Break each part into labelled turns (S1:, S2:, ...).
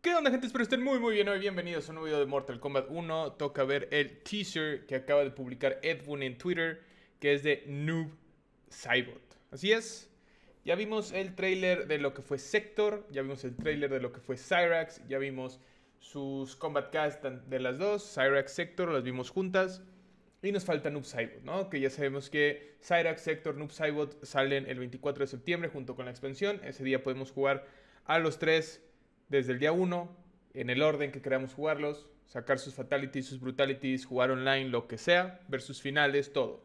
S1: ¿Qué onda gente? Espero estén muy muy bien hoy. Bienvenidos a un nuevo video de Mortal Kombat 1. Toca ver el teaser que acaba de publicar Edwin en Twitter, que es de Noob Cybot. Así es. Ya vimos el trailer de lo que fue Sector, ya vimos el trailer de lo que fue Cyrax, ya vimos sus combat cast de las dos, Cyrax Sector, las vimos juntas. Y nos falta Noob Cybot, ¿no? Que ya sabemos que Cyrax Sector, Noob Cybot salen el 24 de septiembre junto con la expansión. Ese día podemos jugar a los tres desde el día 1, en el orden que queramos jugarlos, sacar sus fatalities, sus brutalities, jugar online, lo que sea, versus finales, todo.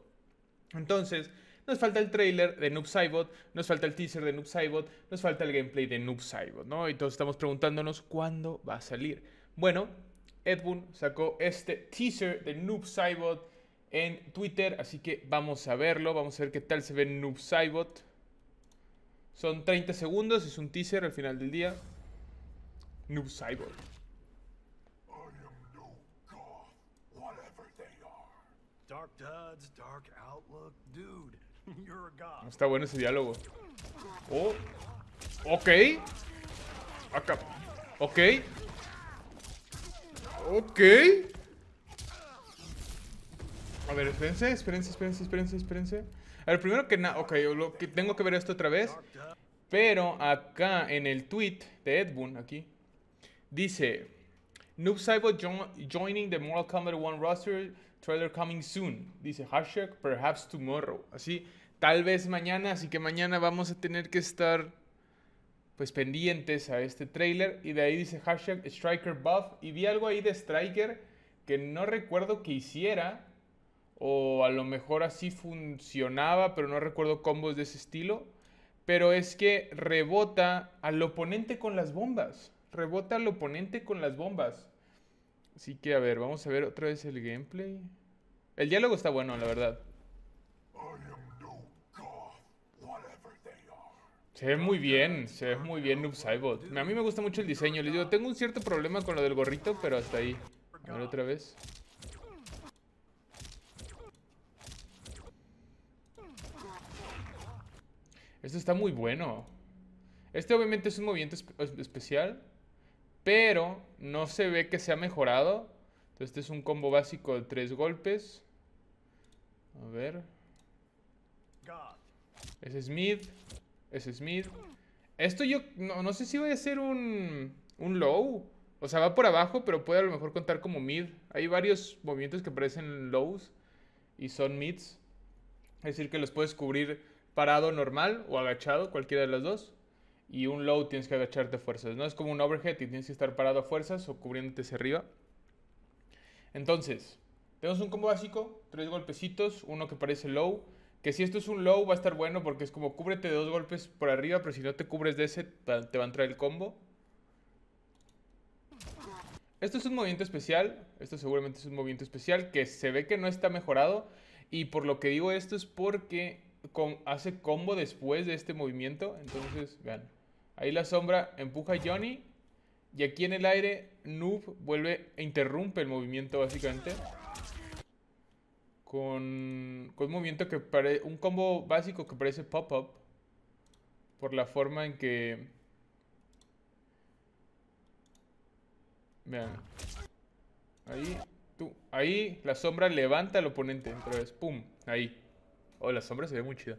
S1: Entonces, nos falta el trailer de Noob Saibot, nos falta el teaser de Noob Saibot, nos falta el gameplay de Noob Saibot, ¿no? Y todos estamos preguntándonos cuándo va a salir. Bueno, Edbun sacó este teaser de Noob Saibot en Twitter, así que vamos a verlo, vamos a ver qué tal se ve Noob Saibot. Son 30 segundos, es un teaser al final del día. No Está bueno ese diálogo. Oh. Ok. Ok. Ok. A ver, espérense, espérense, espérense, espérense, espérense. A ver, primero que nada, ok, lo que tengo que ver esto otra vez. Pero acá en el tweet de Edbun, aquí, Dice, Noob Saibot joining the Mortal Kombat 1 roster, trailer coming soon. Dice, hashtag perhaps tomorrow. Así, tal vez mañana, así que mañana vamos a tener que estar pues pendientes a este trailer. Y de ahí dice hashtag Striker Buff. Y vi algo ahí de Striker que no recuerdo que hiciera. O a lo mejor así funcionaba, pero no recuerdo combos de ese estilo. Pero es que rebota al oponente con las bombas rebota al oponente con las bombas. Así que, a ver, vamos a ver otra vez el gameplay. El diálogo está bueno, la verdad. Se ve muy bien, se ve muy bien Noob Saibot. A mí me gusta mucho el diseño. Les digo, tengo un cierto problema con lo del gorrito, pero hasta ahí. A ver otra vez. Esto está muy bueno. Este obviamente es un movimiento especial pero no se ve que se ha mejorado. Entonces este es un combo básico de tres golpes. A ver. Es Smith. Es Smith. Esto yo no, sé si voy a hacer un, un low. O sea, va por abajo, pero puede a lo mejor contar como mid. Hay varios movimientos que parecen lows y son mids. Es decir, que los puedes cubrir parado normal o agachado, cualquiera de las dos y un low tienes que agacharte a fuerzas, ¿no? Es como un overhead y tienes que estar parado a fuerzas o cubriéndote hacia arriba. Entonces, tenemos un combo básico, tres golpecitos, uno que parece low, que si esto es un low va a estar bueno porque es como cúbrete de dos golpes por arriba, pero si no te cubres de ese te va a entrar el combo. Esto es un movimiento especial, esto seguramente es un movimiento especial que se ve que no está mejorado y por lo que digo esto es porque hace combo después de este movimiento. Entonces, vean. Ahí la sombra empuja a Johnny. Y aquí en el aire, Noob vuelve e interrumpe el movimiento, básicamente. Con, un movimiento que parece... Un combo básico que parece pop-up. Por la forma en que... Vean. Ahí, tú. Ahí la sombra levanta al oponente. Otra Pum. Ahí. Oh, la sombra se ve muy chida.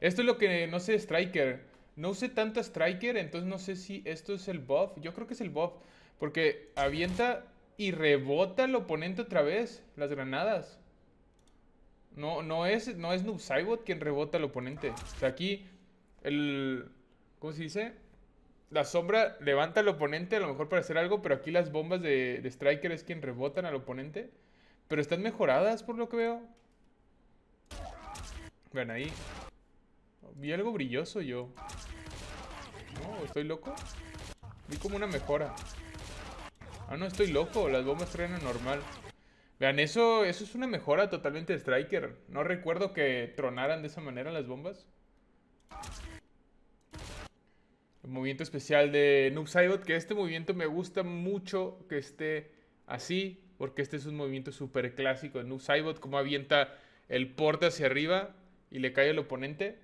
S1: Esto es lo que no sé Striker. No usé tanto Striker, entonces no sé si esto es el buff. Yo creo que es el buff. Porque avienta y rebota al oponente otra vez. Las granadas. No, no es, no es Noob Saibot quien rebota al oponente. O sea, aquí el... ¿Cómo se dice? La sombra levanta al oponente a lo mejor para hacer algo, pero aquí las bombas de, de Striker es quien rebotan al oponente. Pero están mejoradas por lo que veo. Vean ahí. Vi algo brilloso yo. No, ¿estoy loco? Vi como una mejora. Ah, no, estoy loco. Las bombas traen a normal. Vean, eso, eso es una mejora totalmente de Striker. No recuerdo que tronaran de esa manera las bombas. El movimiento especial de Noob Saibot, que este movimiento me gusta mucho que esté así, porque este es un movimiento súper clásico de Noob Saibot, como avienta el porte hacia arriba y le cae al oponente.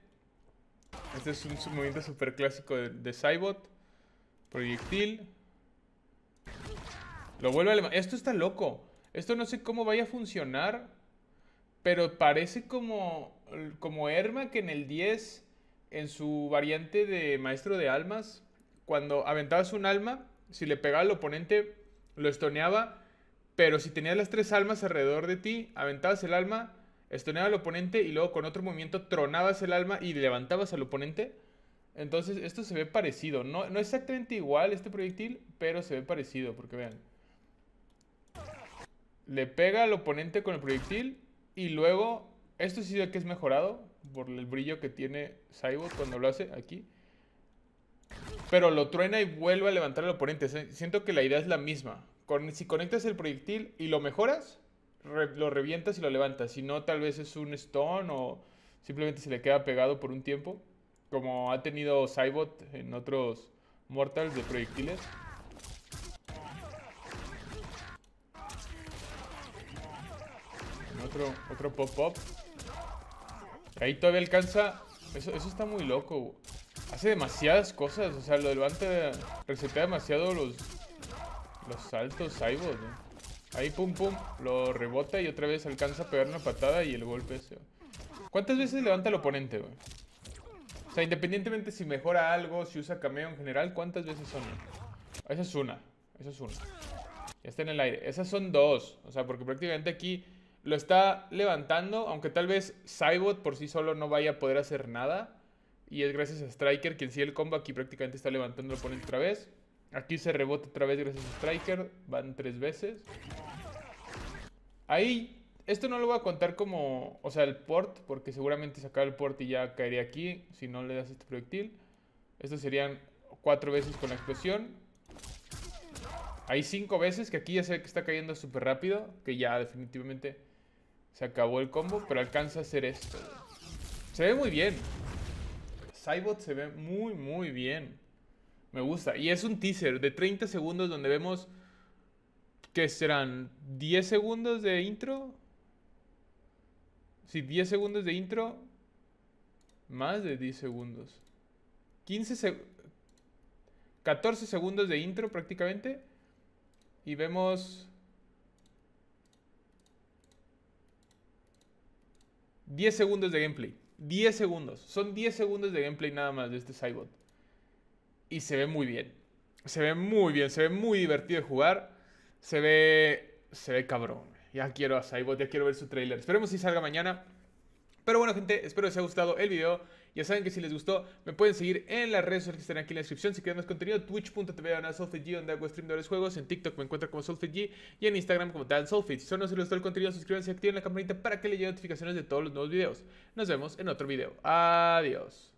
S1: Este es un movimiento super clásico de, Cybot. Proyectil. Lo vuelve a Esto está loco. Esto no sé cómo vaya a funcionar. Pero parece como, como Erma que en el 10, en su variante de maestro de almas, cuando aventabas un alma, si le pegaba al oponente, lo estoneaba. Pero si tenías las tres almas alrededor de ti, aventabas el alma, estoneaba al oponente y luego con otro movimiento tronabas el alma y levantabas al oponente. Entonces esto se ve parecido, no, es exactamente igual este proyectil, pero se ve parecido, porque vean. Le pega al oponente con el proyectil y luego, esto sí que es mejorado por el brillo que tiene Saibo cuando lo hace aquí. Pero lo truena y vuelve a levantar al oponente. Siento que la idea es la misma. si conectas el proyectil y lo mejoras, lo revientas y lo levantas. Si no, tal vez es un stone o simplemente se le queda pegado por un tiempo. Como ha tenido Cybot en otros Mortals de proyectiles. Otro, otro pop-up. Ahí todavía alcanza... Eso, eso está muy loco. Hace demasiadas cosas. O sea, lo levanta... Resetea demasiado los... Los saltos Cybot, Ahí pum pum, lo rebota y otra vez alcanza a pegar una patada y el golpe ese. ¿Cuántas veces levanta el oponente, güey? O sea, independientemente si mejora algo, si usa cameo en general, ¿cuántas veces son? Esa es una, esa es una. Ya está en el aire. Esas son dos, o sea, porque prácticamente aquí lo está levantando, aunque tal vez Cybot por sí solo no vaya a poder hacer nada. Y es gracias a Striker quien sí el combo aquí prácticamente está levantando el oponente otra vez. Aquí se rebota otra vez gracias a Striker. Van tres veces. Ahí, esto no lo voy a contar como, o sea, el port, porque seguramente sacar el port y ya caería aquí si no le das este proyectil. Estos serían cuatro veces con la explosión. Hay cinco veces, que aquí ya sé que está cayendo súper rápido, que ya definitivamente se acabó el combo, pero alcanza a hacer esto. Se ve muy bien. Cybot se ve muy, muy bien. Me gusta. Y es un teaser de 30 segundos donde vemos que serán 10 segundos de intro. Sí, 10 segundos de intro. Más de 10 segundos. 15 14 segundos de intro prácticamente. Y vemos... 10 segundos de gameplay. 10 segundos. Son 10 segundos de gameplay nada más de este Cybot y se ve muy bien. Se ve muy bien, se ve muy divertido de jugar. Se ve. Se ve cabrón. Ya quiero a Saibot, ya quiero ver su trailer. Esperemos si salga mañana. Pero bueno, gente, espero les haya gustado el video. Ya saben que si les gustó, me pueden seguir en las redes sociales que están aquí en la descripción. Si quieren más contenido, twitch.tv donde hago stream de los juegos. En TikTok me encuentro como SoulFitG. y en Instagram como DanSoulFit. Solfit. Si no les gustó el contenido, suscríbanse y activen la campanita para que le lleguen notificaciones de todos los nuevos videos. Nos vemos en otro video. Adiós.